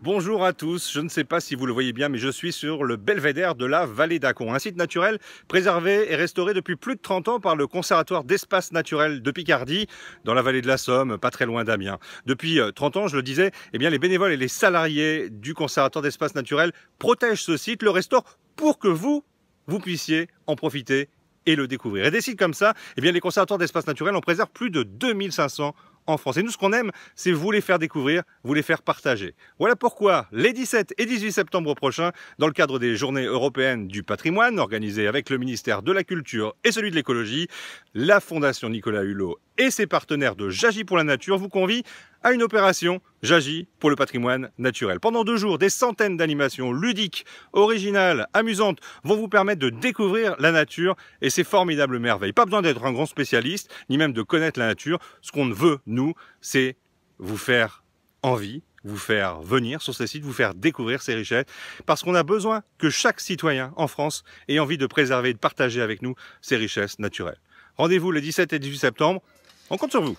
Bonjour à tous, je ne sais pas si vous le voyez bien mais je suis sur le belvédère de la vallée d'Acon, un site naturel préservé et restauré depuis plus de 30 ans par le conservatoire d'espace naturel de Picardie dans la vallée de la Somme, pas très loin d'Amiens. Depuis 30 euh, ans, je le disais, eh bien les bénévoles et les salariés du conservatoire d'espace naturel protègent ce site, le restaurent pour que vous, vous puissiez en profiter et le découvrir. Et des sites comme ça, eh bien les conservatoires d'espace naturel en préservent plus de 2500 en France. Et nous, ce qu'on aime, c'est vous les faire découvrir, vous les faire partager. Voilà pourquoi, les 17 et 18 septembre prochains, dans le cadre des Journées européennes du patrimoine, organisées avec le ministère de la Culture et celui de l'écologie, la Fondation Nicolas Hulot et ses partenaires de J'agis pour la nature vous convient à une opération J'agis pour le patrimoine naturel. Pendant deux jours, des centaines d'animations ludiques, originales, amusantes vont vous permettre de découvrir la nature et ses formidables merveilles. Pas besoin d'être un grand spécialiste, ni même de connaître la nature. Ce qu'on veut, nous, c'est vous faire envie, vous faire venir sur ces sites, vous faire découvrir ces richesses, parce qu'on a besoin que chaque citoyen en France ait envie de préserver et de partager avec nous ces richesses naturelles. Rendez-vous le 17 et 18 septembre on compte sur vous.